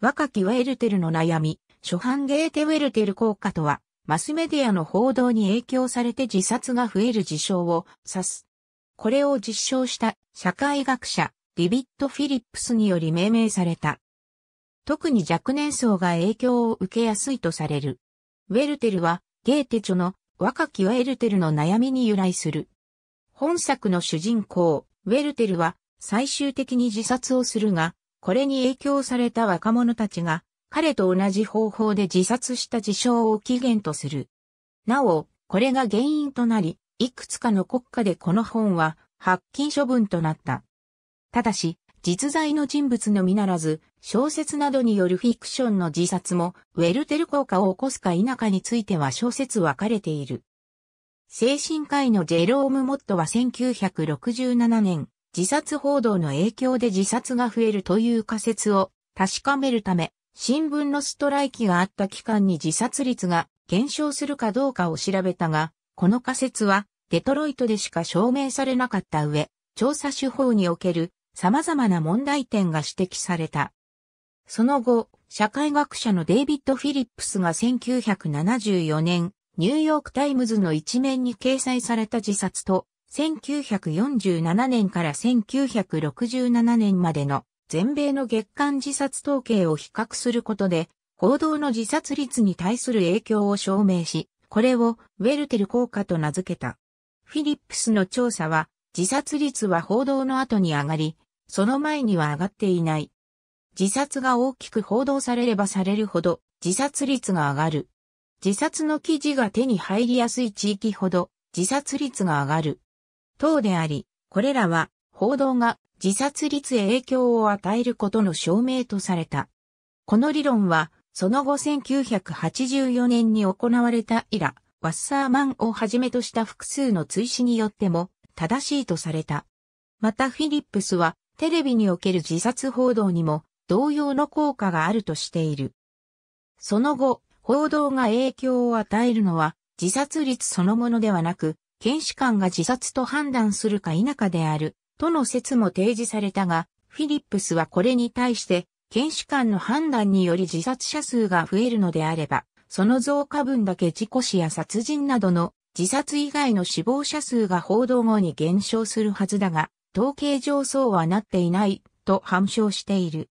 若きウェルテルの悩み、初版ゲーテウェルテル効果とは、マスメディアの報道に影響されて自殺が増える事象を指す。これを実証した社会学者、ディビット・フィリップスにより命名された。特に若年層が影響を受けやすいとされる。ウェルテルは、ゲーテ著の若きウェルテルの悩みに由来する。本作の主人公、ウェルテルは最終的に自殺をするが、これに影響された若者たちが、彼と同じ方法で自殺した事象を起源とする。なお、これが原因となり、いくつかの国家でこの本は発禁処分となった。ただし、実在の人物のみならず、小説などによるフィクションの自殺も、ウェルテル効果を起こすか否かについては小説分かれている。精神科医のジェローム・モットは1967年、自殺報道の影響で自殺が増えるという仮説を確かめるため、新聞のストライキがあった期間に自殺率が減少するかどうかを調べたが、この仮説はデトロイトでしか証明されなかった上、調査手法における様々な問題点が指摘された。その後、社会学者のデイビッド・フィリップスが1974年、ニューヨークタイムズの一面に掲載された自殺と1947年から1967年までの全米の月間自殺統計を比較することで、報道の自殺率に対する影響を証明し、これをウェルテル効果と名付けた。フィリップスの調査は、自殺率は報道の後に上がり、その前には上がっていない。自殺が大きく報道されればされるほど、自殺率が上がる。自殺の記事が手に入りやすい地域ほど、自殺率が上がる。等であり、これらは報道が自殺率へ影響を与えることの証明とされた。この理論は、その後1984年に行われたイラ、ワッサーマンをはじめとした複数の追試によっても正しいとされた。またフィリップスはテレビにおける自殺報道にも同様の効果があるとしている。その後、報道が影響を与えるのは自殺率そのものではなく、検視官が自殺と判断するか否かである、との説も提示されたが、フィリップスはこれに対して、検視官の判断により自殺者数が増えるのであれば、その増加分だけ事故死や殺人などの自殺以外の死亡者数が報道後に減少するはずだが、統計上そうはなっていない、と反証している。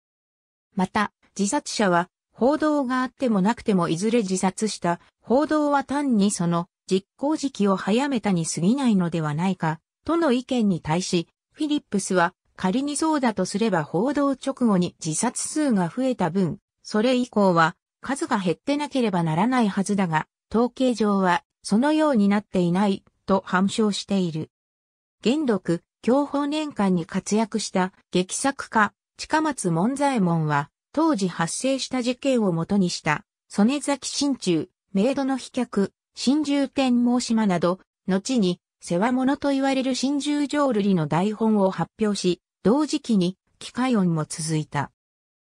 また、自殺者は、報道があってもなくてもいずれ自殺した、報道は単にその実行時期を早めたに過ぎないのではないか、との意見に対し、フィリップスは仮にそうだとすれば報道直後に自殺数が増えた分、それ以降は数が減ってなければならないはずだが、統計上はそのようになっていないと反証している。元禄、享保年間に活躍した劇作家、近松門左衛門は、当時発生した事件をもとにした、曽根崎真中、メイドの飛脚、新獣天猛島など、後に世話物と言われる新獣浄瑠璃の台本を発表し、同時期に機械音も続いた。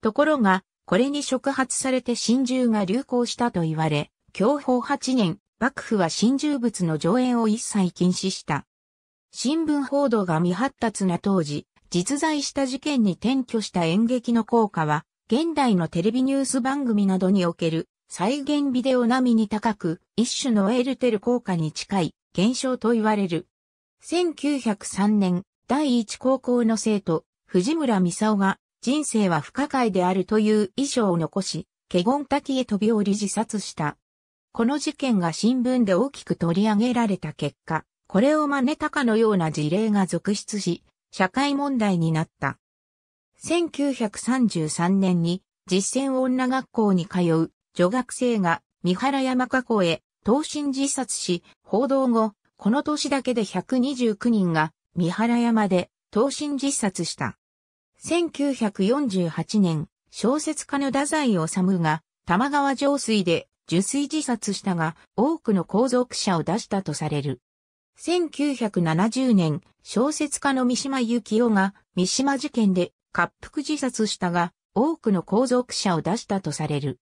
ところが、これに触発されて新獣が流行したと言われ、享保8年、幕府は新獣物の上演を一切禁止した。新聞報道が未発達な当時、実在した事件に転居した演劇の効果は、現代のテレビニュース番組などにおける再現ビデオ並みに高く、一種のエルテル効果に近い現象と言われる。1903年、第一高校の生徒、藤村美沙夫が、人生は不可解であるという遺書を残し、華厳滝へ飛び降り自殺した。この事件が新聞で大きく取り上げられた結果、これを真似たかのような事例が続出し、社会問題になった。1933年に実践女学校に通う女学生が三原山加工へ投身自殺し、報道後、この年だけで129人が三原山で投身自殺した。1948年、小説家の太宰治が玉川上水で受水自殺したが、多くの皇族者を出したとされる。1970年、小説家の三島由紀夫が三島事件で滑覆自殺したが、多くの皇族者を出したとされる。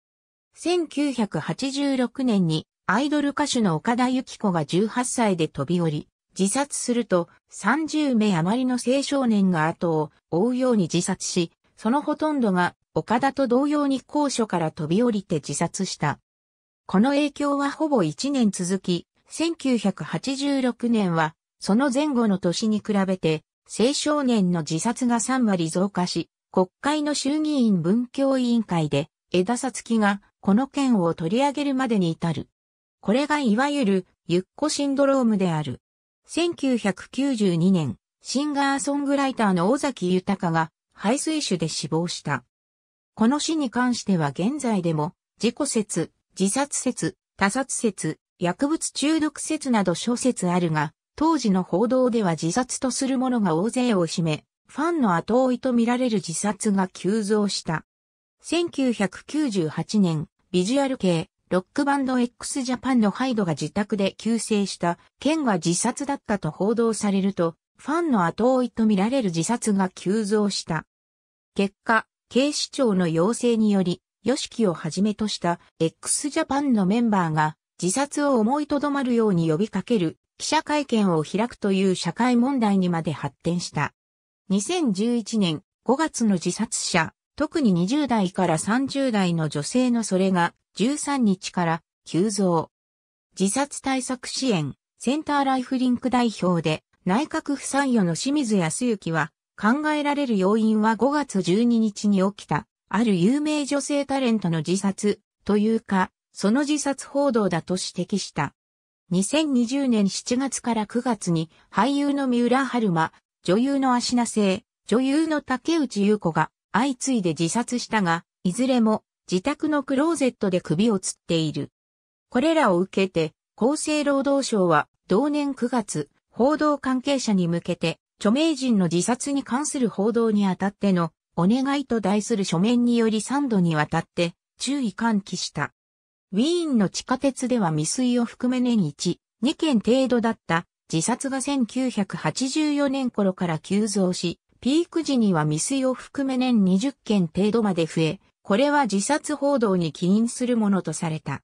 1986年にアイドル歌手の岡田由紀子が18歳で飛び降り、自殺すると30名余りの青少年が後を追うように自殺し、そのほとんどが岡田と同様に高所から飛び降りて自殺した。この影響はほぼ1年続き、1986年はその前後の年に比べて青少年の自殺が3割増加し、国会の衆議院文教委員会で枝さつきがこの件を取り上げるまでに至る。これがいわゆるゆっこシンドロームである。1992年、シンガーソングライターの尾崎豊が肺水腫で死亡した。この死に関しては現在でも、自己説、自殺説、他殺説、薬物中毒説など諸説あるが、当時の報道では自殺とする者が大勢を占め、ファンの後追いと見られる自殺が急増した。1998年、ビジュアル系、ロックバンド x ジャパンのハイドが自宅で急逝した、県が自殺だったと報道されると、ファンの後追いとみられる自殺が急増した。結果、警視庁の要請により、ヨシキをはじめとした x ジャパンのメンバーが自殺を思いとどまるように呼びかける記者会見を開くという社会問題にまで発展した。2011年5月の自殺者特に20代から30代の女性のそれが13日から急増。自殺対策支援センターライフリンク代表で内閣府参与の清水康幸は考えられる要因は5月12日に起きたある有名女性タレントの自殺というかその自殺報道だと指摘した。2020年7月から9月に俳優の三浦春馬、女優の足名聖、女優の竹内優子が相次いで自殺したが、いずれも自宅のクローゼットで首を吊っている。これらを受けて、厚生労働省は同年9月、報道関係者に向けて、著名人の自殺に関する報道にあたってのお願いと題する書面により3度にわたって注意喚起した。ウィーンの地下鉄では未遂を含め年1、2件程度だった自殺が1984年頃から急増し、ピーク時には未遂を含め年20件程度まで増え、これは自殺報道に起因するものとされた。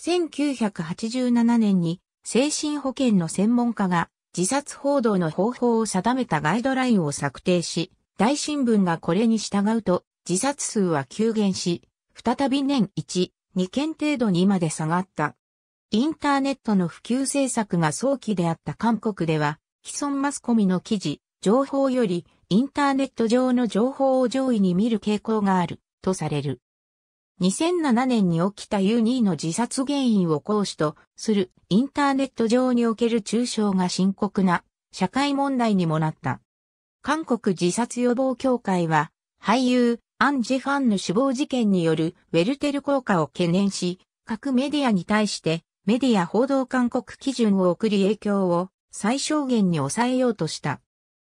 1987年に精神保健の専門家が自殺報道の方法を定めたガイドラインを策定し、大新聞がこれに従うと自殺数は急減し、再び年1、2件程度にまで下がった。インターネットの普及政策が早期であった韓国では、既存マスコミの記事、情報よりインターネット上の情報を上位に見る傾向があるとされる。2007年に起きた U2 の自殺原因を講師とするインターネット上における中傷が深刻な社会問題にもなった。韓国自殺予防協会は俳優アン・ジェファンの死亡事件によるウェルテル効果を懸念し、各メディアに対してメディア報道勧告基準を送り影響を最小限に抑えようとした。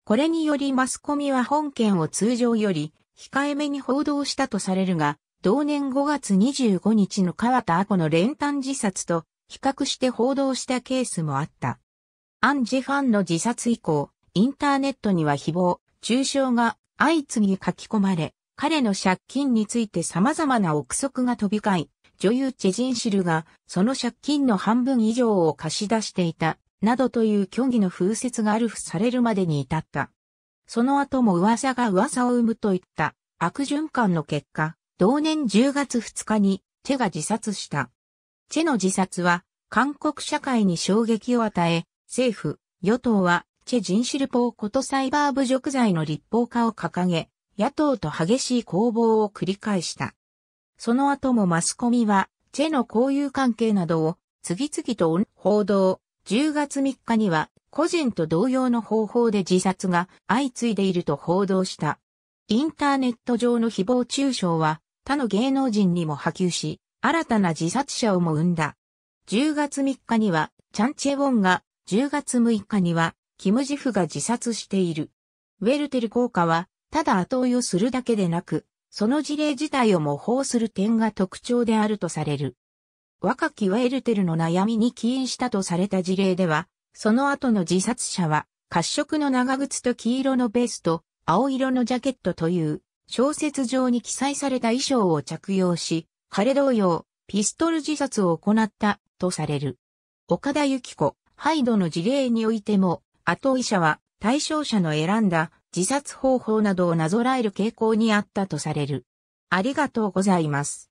これによりマスコミは本件を通常より控えめに報道したとされるが、同年5月25日の川田亜子の練炭自殺と比較して報道したケースもあった。アン・ジェファンの自殺以降、インターネットには誹謗、中傷が相次ぎ書き込まれ、彼の借金について様々な憶測が飛び交い、女優チェジンシルがその借金の半分以上を貸し出していたなどという虚偽の風説があるふされるまでに至った。その後も噂が噂を生むといった悪循環の結果、同年10月2日にチェが自殺した。チェの自殺は韓国社会に衝撃を与え、政府、与党はチェ人種ルポーことサイバー侮辱罪の立法化を掲げ、野党と激しい攻防を繰り返した。その後もマスコミは、チェの交友関係などを次々と報道、10月3日には個人と同様の方法で自殺が相次いでいると報道した。インターネット上の誹謗中傷は他の芸能人にも波及し、新たな自殺者をも生んだ。10月3日にはチャンチェウォンが、10月6日にはキムジフが自殺している。ウェルテル効果は、ただ後追いをするだけでなく、その事例自体を模倣する点が特徴であるとされる。若きワエルテルの悩みに起因したとされた事例では、その後の自殺者は、褐色の長靴と黄色のベスト、青色のジャケットという、小説上に記載された衣装を着用し、彼同様、ピストル自殺を行ったとされる。岡田幸子、ハイドの事例においても、後医者は対象者の選んだ自殺方法などをなぞらえる傾向にあったとされる。ありがとうございます。